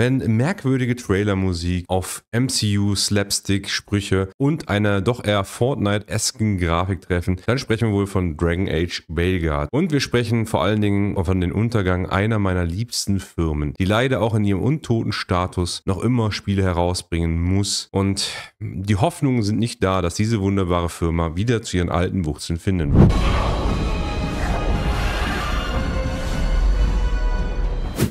wenn merkwürdige Trailermusik auf MCU, Slapstick, Sprüche und einer doch eher Fortnite-esken Grafik treffen, dann sprechen wir wohl von Dragon Age Belgard. Und wir sprechen vor allen Dingen von den Untergang einer meiner liebsten Firmen, die leider auch in ihrem untoten Status noch immer Spiele herausbringen muss. Und die Hoffnungen sind nicht da, dass diese wunderbare Firma wieder zu ihren alten Wurzeln finden wird.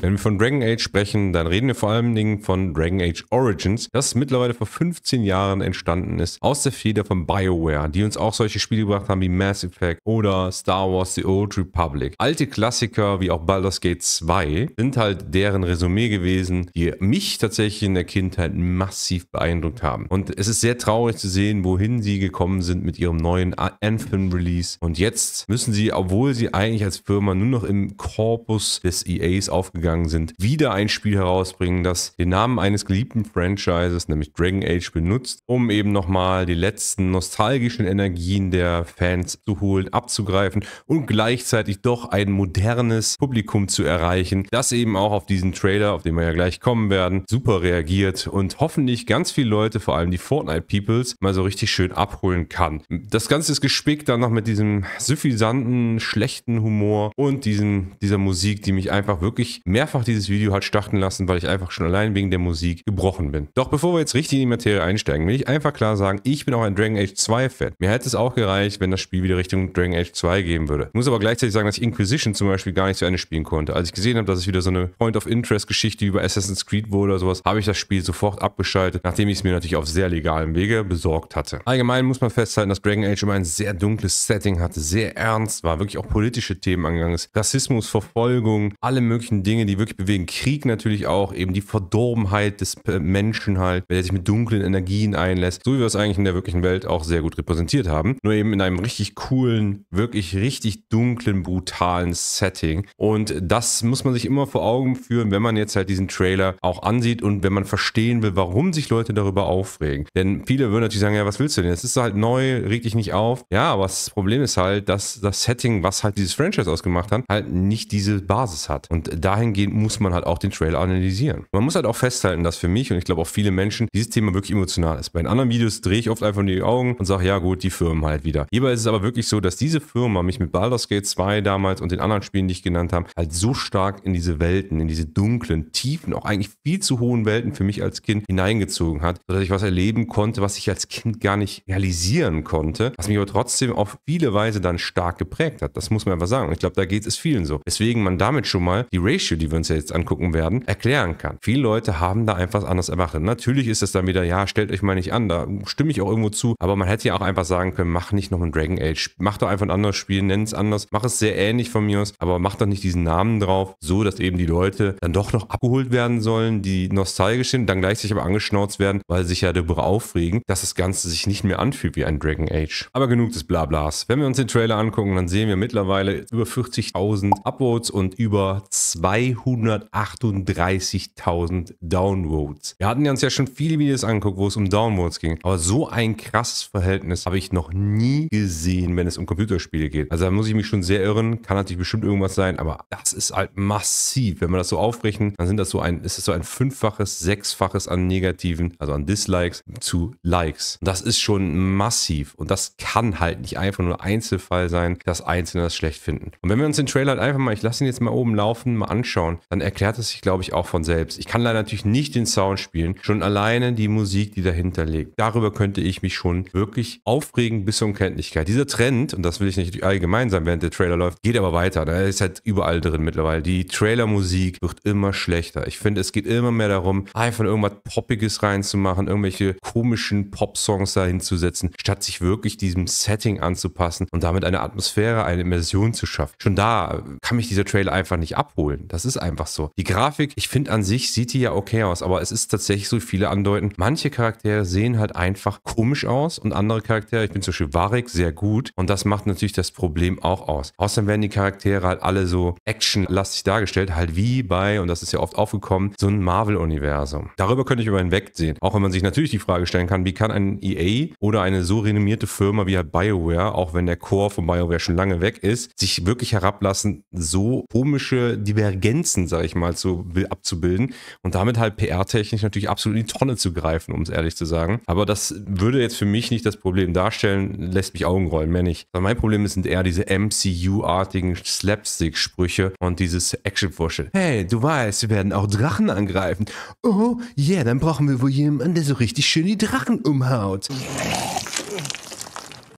Wenn wir von Dragon Age sprechen, dann reden wir vor allen Dingen von Dragon Age Origins, das mittlerweile vor 15 Jahren entstanden ist, aus der Feder von BioWare, die uns auch solche Spiele gebracht haben wie Mass Effect oder Star Wars The Old Republic. Alte Klassiker wie auch Baldur's Gate 2 sind halt deren Resümee gewesen, die mich tatsächlich in der Kindheit massiv beeindruckt haben. Und es ist sehr traurig zu sehen, wohin sie gekommen sind mit ihrem neuen Anthem-Release. Und jetzt müssen sie, obwohl sie eigentlich als Firma nur noch im Korpus des EAs aufgegangen gegangen sind, wieder ein Spiel herausbringen, das den Namen eines geliebten Franchises, nämlich Dragon Age, benutzt, um eben nochmal die letzten nostalgischen Energien der Fans zu holen, abzugreifen und gleichzeitig doch ein modernes Publikum zu erreichen, das eben auch auf diesen Trailer, auf den wir ja gleich kommen werden, super reagiert und hoffentlich ganz viele Leute, vor allem die Fortnite-Peoples, mal so richtig schön abholen kann. Das Ganze ist gespickt dann noch mit diesem suffisanten, schlechten Humor und diesem, dieser Musik, die mich einfach wirklich mehr mehrfach dieses Video hat starten lassen, weil ich einfach schon allein wegen der Musik gebrochen bin. Doch bevor wir jetzt richtig in die Materie einsteigen, will ich einfach klar sagen, ich bin auch ein Dragon Age 2 Fan. Mir hätte es auch gereicht, wenn das Spiel wieder Richtung Dragon Age 2 gehen würde. Ich muss aber gleichzeitig sagen, dass ich Inquisition zum Beispiel gar nicht zu Ende spielen konnte. Als ich gesehen habe, dass es wieder so eine Point of Interest Geschichte über Assassin's Creed wurde oder sowas, habe ich das Spiel sofort abgeschaltet, nachdem ich es mir natürlich auf sehr legalem Wege besorgt hatte. Allgemein muss man festhalten, dass Dragon Age immer ein sehr dunkles Setting hatte, sehr ernst war, wirklich auch politische Themen angegangen ist. Rassismus, Verfolgung, alle möglichen Dinge, die die wirklich bewegen. Krieg natürlich auch, eben die Verdorbenheit des Menschen halt, der sich mit dunklen Energien einlässt, so wie wir es eigentlich in der wirklichen Welt auch sehr gut repräsentiert haben. Nur eben in einem richtig coolen, wirklich richtig dunklen, brutalen Setting. Und das muss man sich immer vor Augen führen, wenn man jetzt halt diesen Trailer auch ansieht und wenn man verstehen will, warum sich Leute darüber aufregen. Denn viele würden natürlich sagen, ja, was willst du denn? Es ist halt neu, reg dich nicht auf. Ja, aber das Problem ist halt, dass das Setting, was halt dieses Franchise ausgemacht hat, halt nicht diese Basis hat. Und dahingehend gehen, muss man halt auch den Trailer analysieren. Man muss halt auch festhalten, dass für mich und ich glaube auch viele Menschen dieses Thema wirklich emotional ist. Bei den anderen Videos drehe ich oft einfach nur die Augen und sage, ja gut, die Firmen halt wieder. Hierbei ist es aber wirklich so, dass diese Firma mich mit Baldur's Gate 2 damals und den anderen Spielen, die ich genannt habe, halt so stark in diese Welten, in diese dunklen, tiefen, auch eigentlich viel zu hohen Welten für mich als Kind hineingezogen hat, sodass ich was erleben konnte, was ich als Kind gar nicht realisieren konnte, was mich aber trotzdem auf viele Weise dann stark geprägt hat. Das muss man einfach sagen. Und ich glaube, da geht es vielen so. Deswegen man damit schon mal die Ratio, die die wir uns ja jetzt angucken werden, erklären kann. Viele Leute haben da einfach anders erwartet. Natürlich ist es dann wieder, ja, stellt euch mal nicht an, da stimme ich auch irgendwo zu, aber man hätte ja auch einfach sagen können, mach nicht noch ein Dragon Age, mach doch einfach ein anderes Spiel, nenn es anders, mach es sehr ähnlich von mir aus, aber mach doch nicht diesen Namen drauf, so dass eben die Leute dann doch noch abgeholt werden sollen, die nostalgisch sind, dann gleich sich aber angeschnauzt werden, weil sich ja darüber aufregen, dass das Ganze sich nicht mehr anfühlt wie ein Dragon Age. Aber genug des Blablas. Wenn wir uns den Trailer angucken, dann sehen wir mittlerweile über 40.000 Upvotes und über 200 338.000 Downloads. Wir hatten uns ja schon viele Videos angeguckt, wo es um Downloads ging. Aber so ein krasses Verhältnis habe ich noch nie gesehen, wenn es um Computerspiele geht. Also da muss ich mich schon sehr irren. Kann natürlich bestimmt irgendwas sein, aber das ist halt massiv. Wenn wir das so aufbrechen, dann sind das so ein, ist es so ein fünffaches, sechsfaches an negativen, also an Dislikes zu Likes. Und das ist schon massiv und das kann halt nicht einfach nur Einzelfall sein, dass Einzelne das schlecht finden. Und wenn wir uns den Trailer halt einfach mal, ich lasse ihn jetzt mal oben laufen, mal anschauen, Sound, dann erklärt es sich, glaube ich, auch von selbst. Ich kann leider natürlich nicht den Sound spielen, schon alleine die Musik, die dahinter liegt. Darüber könnte ich mich schon wirklich aufregen bis zur Unkenntlichkeit. Dieser Trend, und das will ich nicht allgemein sein, während der Trailer läuft, geht aber weiter. Da ne? ist halt überall drin mittlerweile. Die Trailermusik wird immer schlechter. Ich finde, es geht immer mehr darum, einfach irgendwas Poppiges reinzumachen, irgendwelche komischen Pop-Songs da hinzusetzen, statt sich wirklich diesem Setting anzupassen und damit eine Atmosphäre, eine Immersion zu schaffen. Schon da kann mich dieser Trailer einfach nicht abholen. Das ist ist einfach so. Die Grafik, ich finde an sich, sieht die ja okay aus, aber es ist tatsächlich so, wie viele andeuten, manche Charaktere sehen halt einfach komisch aus und andere Charaktere, ich bin zum Beispiel Varric, sehr gut und das macht natürlich das Problem auch aus. Außerdem werden die Charaktere halt alle so actionlastig dargestellt, halt wie bei, und das ist ja oft aufgekommen, so ein Marvel-Universum. Darüber könnte ich über hinwegsehen. Auch wenn man sich natürlich die Frage stellen kann, wie kann ein EA oder eine so renommierte Firma wie halt BioWare, auch wenn der Core von BioWare schon lange weg ist, sich wirklich herablassen, so komische Divergenzen Tendenzen, sage ich mal, zu, abzubilden und damit halt PR-technisch natürlich absolut in die Tonne zu greifen, um es ehrlich zu sagen. Aber das würde jetzt für mich nicht das Problem darstellen, lässt mich Augen rollen, mehr nicht. Aber mein Problem sind eher diese MCU-artigen Slapstick-Sprüche und dieses Action-Wuschel. Hey, du weißt, wir werden auch Drachen angreifen. Oh, yeah, dann brauchen wir wohl jemanden, der so richtig schön die Drachen umhaut.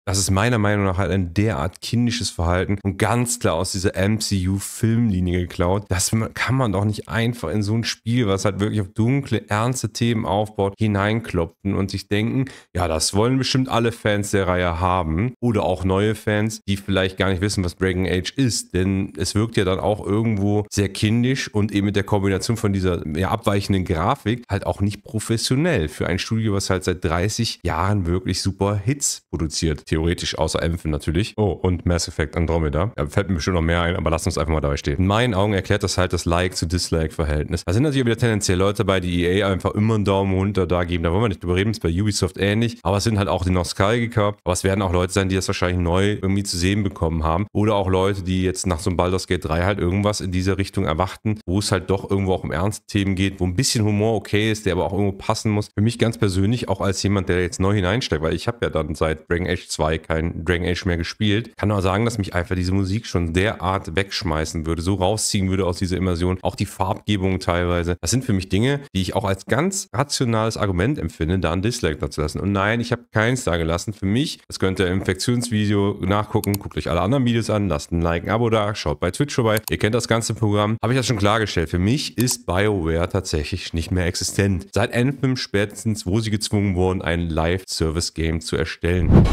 Das ist meiner Meinung nach halt ein derart kindisches Verhalten und ganz klar aus dieser MCU-Filmlinie geklaut. Das kann man doch nicht einfach in so ein Spiel, was halt wirklich auf dunkle, ernste Themen aufbaut, hineinklopfen und sich denken, ja, das wollen bestimmt alle Fans der Reihe haben oder auch neue Fans, die vielleicht gar nicht wissen, was Dragon Age ist, denn es wirkt ja dann auch irgendwo sehr kindisch und eben mit der Kombination von dieser ja, abweichenden Grafik halt auch nicht professionell für ein Studio, was halt seit 30 Jahren wirklich super Hits produziert theoretisch, außer Empfen natürlich. Oh, und Mass Effect Andromeda. Ja, fällt mir bestimmt noch mehr ein, aber lass uns einfach mal dabei stehen. In meinen Augen erklärt das halt das Like zu Dislike-Verhältnis. Da sind natürlich wieder tendenziell Leute bei, die EA einfach immer einen Daumen runter da geben. Da wollen wir nicht drüber reden, ist bei Ubisoft ähnlich. Aber es sind halt auch die Nostalgiker. Aber es werden auch Leute sein, die das wahrscheinlich neu irgendwie zu sehen bekommen haben. Oder auch Leute, die jetzt nach so einem Baldur's Gate 3 halt irgendwas in dieser Richtung erwarten, wo es halt doch irgendwo auch um ernste Themen geht, wo ein bisschen Humor okay ist, der aber auch irgendwo passen muss. Für mich ganz persönlich, auch als jemand, der jetzt neu hineinsteigt, weil ich habe ja dann seit Dragon Age 2 2 kein Dragon Age mehr gespielt. Kann nur sagen, dass mich einfach diese Musik schon derart wegschmeißen würde, so rausziehen würde aus dieser Immersion. Auch die Farbgebung teilweise. Das sind für mich Dinge, die ich auch als ganz rationales Argument empfinde, da ein Dislike da zu lassen. Und nein, ich habe keins da gelassen. Für mich, das könnt ihr im Infektionsvideo nachgucken. Guckt euch alle anderen Videos an, lasst ein Like, ein Abo da, schaut bei Twitch vorbei. Ihr kennt das ganze Programm. Habe ich das schon klargestellt. Für mich ist BioWare tatsächlich nicht mehr existent. Seit Anthem spätestens, wo sie gezwungen wurden, ein Live-Service-Game zu erstellen.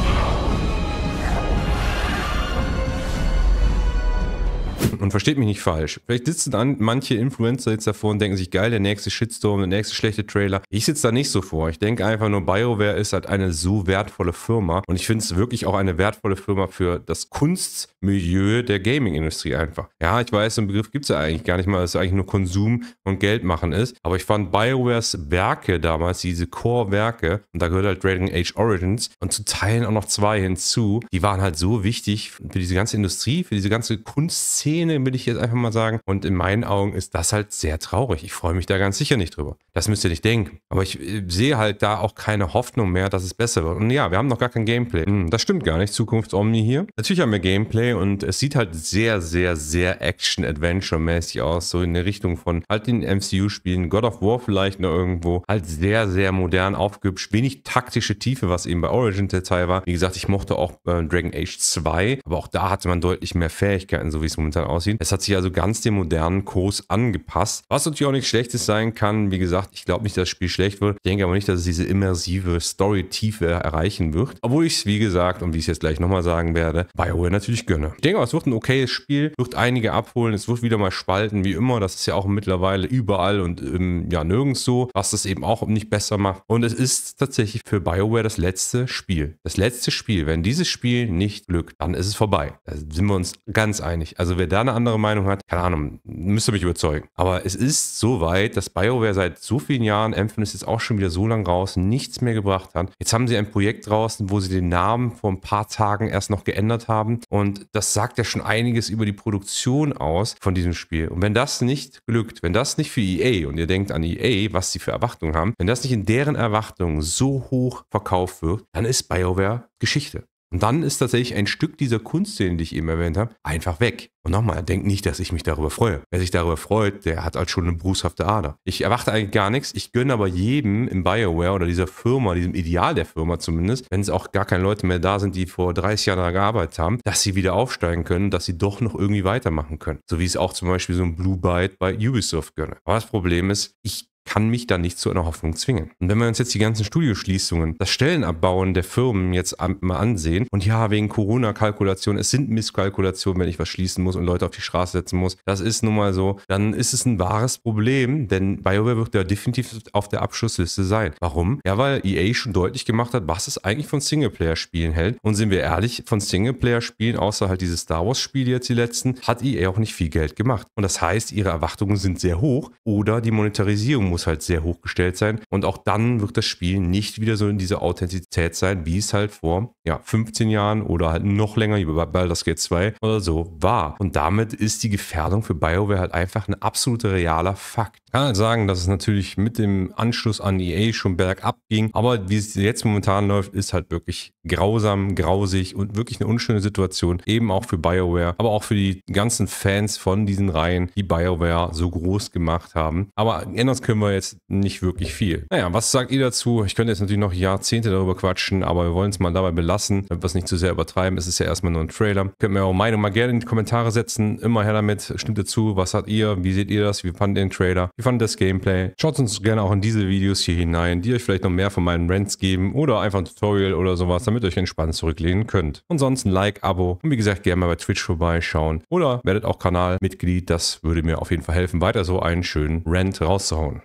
und versteht mich nicht falsch. Vielleicht sitzen dann manche Influencer jetzt davor und denken sich, geil, der nächste Shitstorm, der nächste schlechte Trailer. Ich sitze da nicht so vor. Ich denke einfach nur, BioWare ist halt eine so wertvolle Firma. Und ich finde es wirklich auch eine wertvolle Firma für das Kunstmilieu der Gaming-Industrie einfach. Ja, ich weiß, so einen Begriff gibt es ja eigentlich gar nicht mal, dass es eigentlich nur Konsum und Geld machen ist. Aber ich fand BioWares Werke damals, diese Core-Werke, und da gehört halt Dragon Age Origins und zu Teilen auch noch zwei hinzu, die waren halt so wichtig für diese ganze Industrie, für diese ganze Kunstszene Szene, will ich jetzt einfach mal sagen. Und in meinen Augen ist das halt sehr traurig. Ich freue mich da ganz sicher nicht drüber. Das müsst ihr nicht denken. Aber ich äh, sehe halt da auch keine Hoffnung mehr, dass es besser wird. Und ja, wir haben noch gar kein Gameplay. Hm, das stimmt gar nicht. Zukunftsomni hier. Natürlich haben wir Gameplay und es sieht halt sehr, sehr, sehr Action-Adventure-mäßig aus. So in der Richtung von halt den MCU-Spielen, God of War vielleicht noch irgendwo. Halt sehr, sehr modern aufgehübscht. Wenig taktische Tiefe, was eben bei Origin der Teil war. Wie gesagt, ich mochte auch äh, Dragon Age 2, aber auch da hatte man deutlich mehr Fähigkeiten, so wie es momentan aussieht aussehen. Es hat sich also ganz dem modernen Kurs angepasst, was natürlich auch nichts Schlechtes sein kann. Wie gesagt, ich glaube nicht, dass das Spiel schlecht wird. Ich denke aber nicht, dass es diese immersive Story-Tiefe erreichen wird. Obwohl ich es, wie gesagt, und wie ich es jetzt gleich nochmal sagen werde, Bioware natürlich gönne. Ich denke, aber, es wird ein okayes Spiel, wird einige abholen, es wird wieder mal spalten, wie immer. Das ist ja auch mittlerweile überall und ähm, ja nirgends so, was das eben auch nicht besser macht. Und es ist tatsächlich für Bioware das letzte Spiel. Das letzte Spiel. Wenn dieses Spiel nicht glückt, dann ist es vorbei. Da sind wir uns ganz einig. Also wer dann eine andere Meinung hat, keine Ahnung, müsste mich überzeugen. Aber es ist so weit, dass BioWare seit so vielen Jahren, Anthem ist jetzt auch schon wieder so lange raus, nichts mehr gebracht hat. Jetzt haben sie ein Projekt draußen, wo sie den Namen vor ein paar Tagen erst noch geändert haben. Und das sagt ja schon einiges über die Produktion aus von diesem Spiel. Und wenn das nicht glückt, wenn das nicht für EA, und ihr denkt an EA, was sie für Erwartungen haben, wenn das nicht in deren Erwartungen so hoch verkauft wird, dann ist BioWare Geschichte. Und dann ist tatsächlich ein Stück dieser Kunstszene, die ich eben erwähnt habe, einfach weg. Und nochmal, denkt nicht, dass ich mich darüber freue. Wer sich darüber freut, der hat halt schon eine brusthafte Ader. Ich erwarte eigentlich gar nichts. Ich gönne aber jedem im Bioware oder dieser Firma, diesem Ideal der Firma zumindest, wenn es auch gar keine Leute mehr da sind, die vor 30 Jahren da gearbeitet haben, dass sie wieder aufsteigen können, dass sie doch noch irgendwie weitermachen können. So wie es auch zum Beispiel so ein Blue Byte bei Ubisoft gönne. Aber das Problem ist, ich kann mich da nicht zu einer Hoffnung zwingen. Und wenn wir uns jetzt die ganzen Studioschließungen, das Stellenabbauen der Firmen jetzt mal ansehen und ja, wegen corona kalkulationen es sind Misskalkulationen, wenn ich was schließen muss und Leute auf die Straße setzen muss, das ist nun mal so, dann ist es ein wahres Problem, denn BioWare wird ja definitiv auf der Abschlussliste sein. Warum? Ja, weil EA schon deutlich gemacht hat, was es eigentlich von Singleplayer-Spielen hält. Und sind wir ehrlich, von Singleplayer-Spielen, außer halt dieses Star Wars-Spiele jetzt die letzten, hat EA auch nicht viel Geld gemacht. Und das heißt, ihre Erwartungen sind sehr hoch oder die Monetarisierung muss muss halt sehr hochgestellt sein. Und auch dann wird das Spiel nicht wieder so in dieser Authentizität sein, wie es halt vor ja, 15 Jahren oder halt noch länger, wie bei Baldur's Gate 2 oder so war. Und damit ist die Gefährdung für BioWare halt einfach ein absoluter realer Fakt kann halt sagen, dass es natürlich mit dem Anschluss an EA schon bergab ging, aber wie es jetzt momentan läuft, ist halt wirklich grausam, grausig und wirklich eine unschöne Situation, eben auch für BioWare, aber auch für die ganzen Fans von diesen Reihen, die BioWare so groß gemacht haben. Aber ändern können wir jetzt nicht wirklich viel. Naja, was sagt ihr dazu? Ich könnte jetzt natürlich noch Jahrzehnte darüber quatschen, aber wir wollen es mal dabei belassen, damit wir es nicht zu sehr übertreiben. Es ist ja erstmal nur ein Trailer. Könnt ihr eure Meinung mal gerne in die Kommentare setzen. Immer her damit. Stimmt dazu? Was hat ihr? Wie seht ihr das? Wie fand ihr den Trailer? Wie fand das Gameplay? Schaut uns gerne auch in diese Videos hier hinein, die euch vielleicht noch mehr von meinen Rants geben oder einfach ein Tutorial oder sowas, damit ihr euch entspannt zurücklehnen könnt. Ansonsten Like, Abo und wie gesagt gerne mal bei Twitch vorbeischauen oder werdet auch Kanalmitglied, das würde mir auf jeden Fall helfen, weiter so einen schönen Rant rauszuhauen.